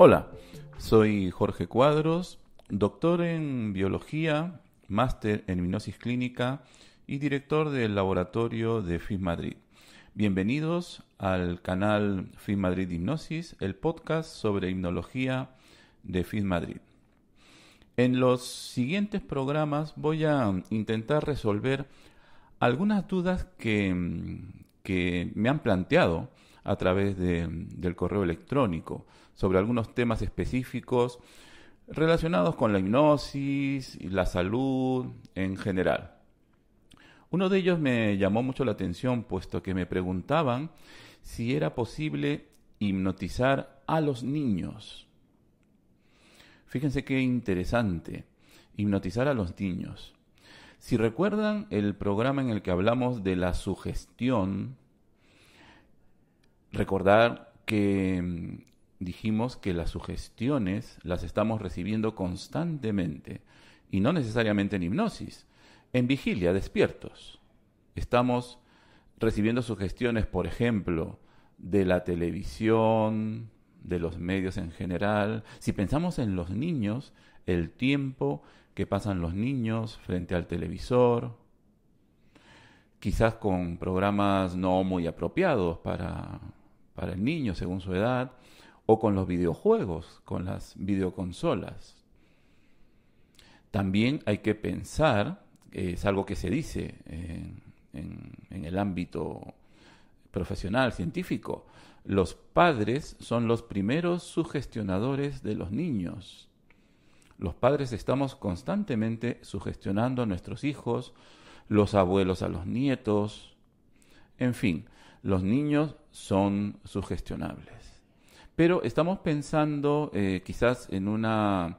Hola, soy Jorge Cuadros, doctor en biología, máster en hipnosis clínica y director del laboratorio de FIT Madrid. Bienvenidos al canal FIS Madrid Hipnosis, el podcast sobre hipnología de FIT Madrid. En los siguientes programas voy a mm, intentar resolver algunas dudas mm, que, me han planteado a través mm, del correo electrónico sobre algunos temas específicos relacionados con la hipnosis y la salud en general. Uno de ellos me llamó mucho la atención puesto que me preguntaban si era posible hipnotizar a los niños. Fíjense qué interesante, hipnotizar a los niños. Si recuerdan el programa en el que hablamos de la sugestión, recordar que mm, dijimos que las sugestiones las estamos recibiendo constantemente y no necesariamente en hipnosis, en vigilia, despiertos. Estamos recibiendo sugestiones, por ejemplo, de la televisión, de los medios en general. Si pensamos en los niños, el tiempo que pasan los niños frente al televisor, quizás con programas no muy apropiados para, el niño según su edad, o con los videojuegos, con las videoconsolas. También hay que pensar, es algo que se dice en, en el ámbito profesional, científico. Los padres son los primeros sugestionadores de los niños. Los padres estamos constantemente sugestionando a nuestros hijos, los abuelos a los nietos. En fin, los niños son sugestionables. Pero estamos pensando eh, quizás en una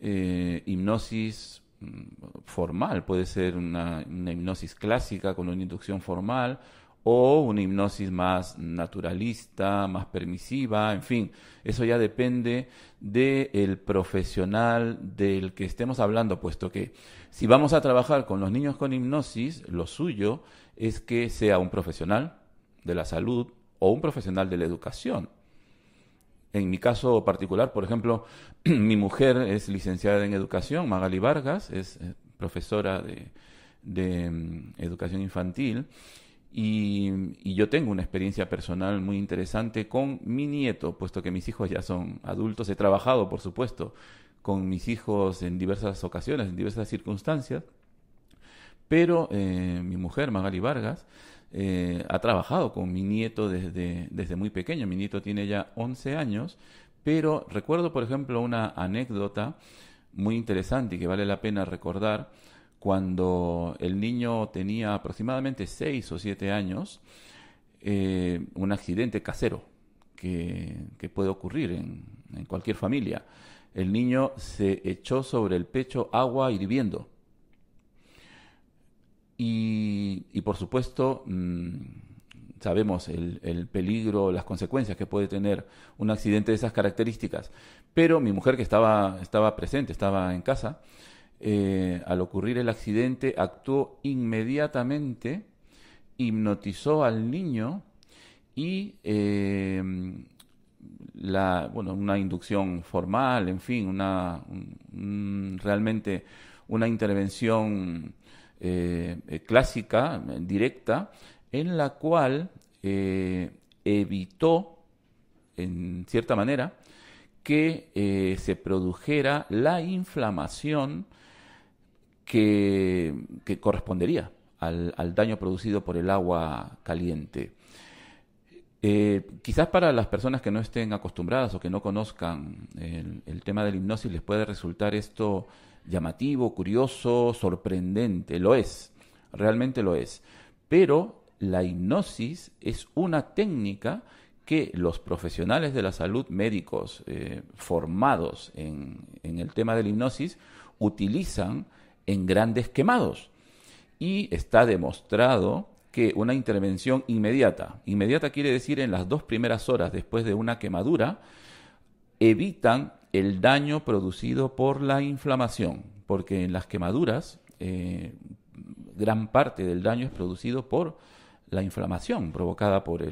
eh, hipnosis mm, formal, puede ser una hipnosis clásica con una inducción formal, o una hipnosis más naturalista, más permisiva, en fin, eso ya depende del profesional del que estemos hablando, puesto que si vamos a trabajar con los niños con hipnosis, lo suyo es que sea un profesional de la salud o un profesional de la educación. En mi caso particular, por ejemplo, mi mujer es licenciada en educación, Magali Vargas, es eh, profesora de, mm, educación infantil, y, yo tengo una experiencia personal muy interesante con mi nieto, puesto que mis hijos ya son adultos. He trabajado, por supuesto, con mis hijos en diversas ocasiones, en diversas circunstancias. Pero eh, mi mujer, Magali Vargas, eh, ha trabajado con mi nieto desde, desde muy pequeño. Mi nieto tiene ya 11 años. Pero recuerdo, por ejemplo, una anécdota muy interesante y que vale la pena recordar cuando el niño tenía aproximadamente seis o siete años, eh, un accidente casero que, puede ocurrir en, cualquier familia. El niño se echó sobre el pecho agua hirviendo. Y, por supuesto, mm, sabemos el, peligro, las consecuencias que puede tener un accidente de esas características. Pero mi mujer que estaba, estaba presente, estaba en casa, eh, al ocurrir el accidente, actuó inmediatamente, hipnotizó al niño y em, una inducción formal, en fin, una, realmente una intervención eh, eh, clásica, directa, en la cual evitó, en cierta manera, que se produjera la inflamación que, correspondería al, daño producido por el agua caliente. Eh, quizás para las personas que no estén acostumbradas o que no conozcan el, tema de la hipnosis les puede resultar esto llamativo, curioso, sorprendente. Lo es, realmente lo es. Pero la hipnosis es una técnica que los profesionales de la salud médicos eh, formados en, en, el tema de la hipnosis utilizan en grandes quemados. Y está demostrado que una intervención inmediata, inmediata quiere decir en las dos primeras horas después de una quemadura, evitan el daño producido por la inflamación, porque en las quemaduras eh, gran parte del daño es producido por la inflamación provocada por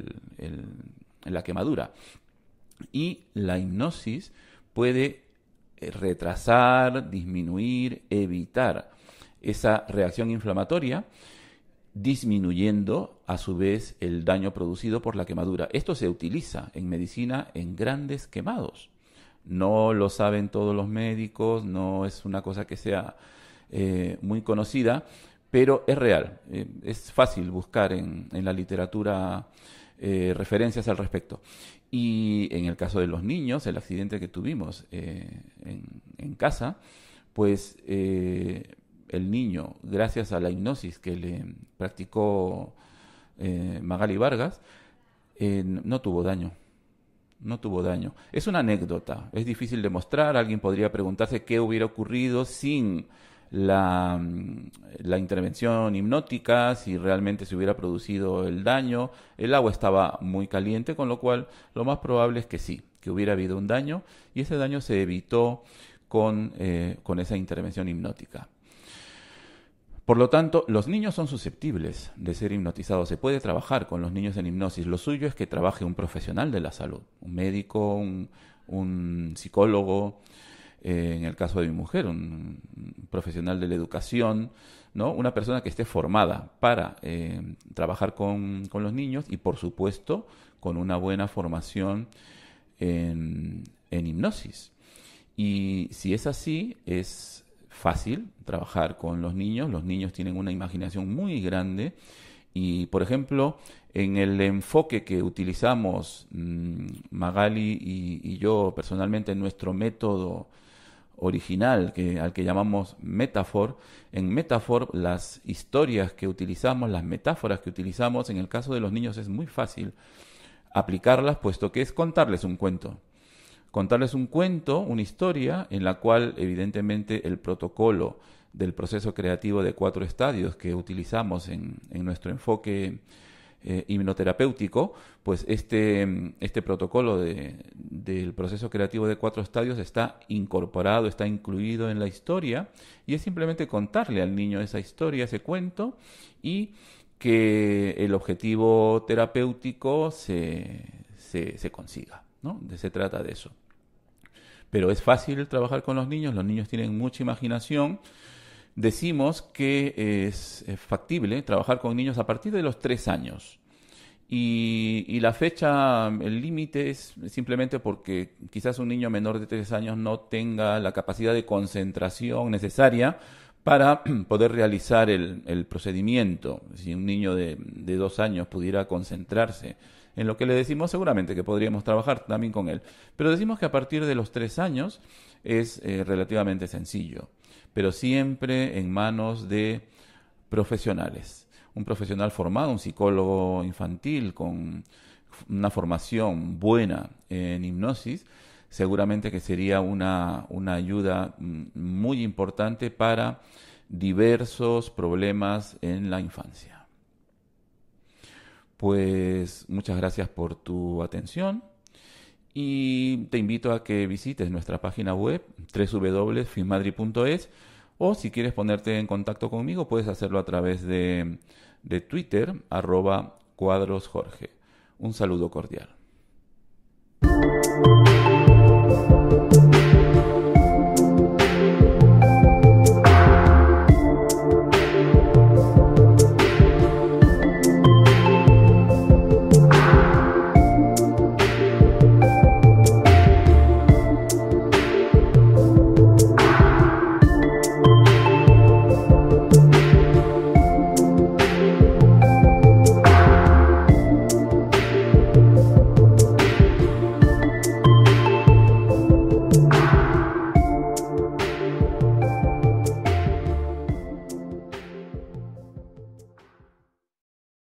la quemadura. Y la hipnosis puede eh, retrasar, disminuir, evitar esa reacción inflamatoria, disminuyendo a su vez el daño producido por la quemadura. Esto se utiliza en medicina en grandes quemados. No lo saben todos los médicos, no es una cosa que sea eh, muy conocida, pero es real. Eh, es fácil buscar en la literatura eh, referencias al respecto. Y en el caso de los niños, el accidente que tuvimos eh, en, casa, pues eh, el niño, gracias a la hipnosis que le practicó Magali Vargas, no tuvo daño no tuvo daño. Es una anécdota, es difícil demostrar, alguien podría preguntarse qué hubiera ocurrido sin la, intervención hipnótica, si realmente se hubiera producido el daño. El agua estaba muy caliente, con lo cual lo más probable es que sí, que hubiera habido un daño y ese daño se evitó con, eh, esa intervención hipnótica. Por lo tanto, los niños son susceptibles de ser hipnotizados. Se puede trabajar con los niños en hipnosis. Lo suyo es que trabaje un profesional de la salud, un médico, un psicólogo, eh, en el caso de mi mujer, un profesional de la educación, ¿no? una persona que esté formada para eh, trabajar con, los niños y por supuesto con una buena formación en, hipnosis. Y si es así, es fácil trabajar con los niños, los niños tienen una imaginación muy grande y, por ejemplo, en el enfoque que utilizamos mm, Magali y, y yo personalmente en nuestro método original que, al que llamamos metáfor En metáfor las historias que utilizamos, las metáforas que utilizamos, en el caso de los niños es muy fácil aplicarlas, puesto que es contarles un cuento. Contarles un cuento, una historia, en la cual evidentemente el protocolo del proceso creativo de cuatro estadios que utilizamos en, en nuestro enfoque eh, hipnoterapéutico, pues este, este protocolo de, del proceso creativo de cuatro estadios está incorporado, está incluido en la historia y es simplemente contarle al niño esa historia, ese cuento y que el objetivo terapéutico se, se, consiga. ¿no? se trata de eso. Pero es fácil trabajar con los niños, los niños tienen mucha imaginación, decimos que es factible trabajar con niños a partir de los tres años. Y, la fecha, el límite es simplemente porque quizás un niño menor de tres años no tenga la capacidad de concentración necesaria para poder realizar el, procedimiento. Si un niño de, dos años pudiera concentrarse en lo que le decimos, seguramente que podríamos trabajar también con él. Pero decimos que a partir de los tres años es eh, relativamente sencillo pero siempre en manos de profesionales. Un profesional formado, un psicólogo infantil con una formación buena en hipnosis, seguramente que sería una, una ayuda mm, muy importante para diversos problemas en la infancia. Pues muchas gracias por tu atención y te invito a que visites nuestra página web www.fismadri.es o si quieres ponerte en contacto conmigo puedes hacerlo a través de, de Twitter arroba cuadrosjorge. Un saludo cordial.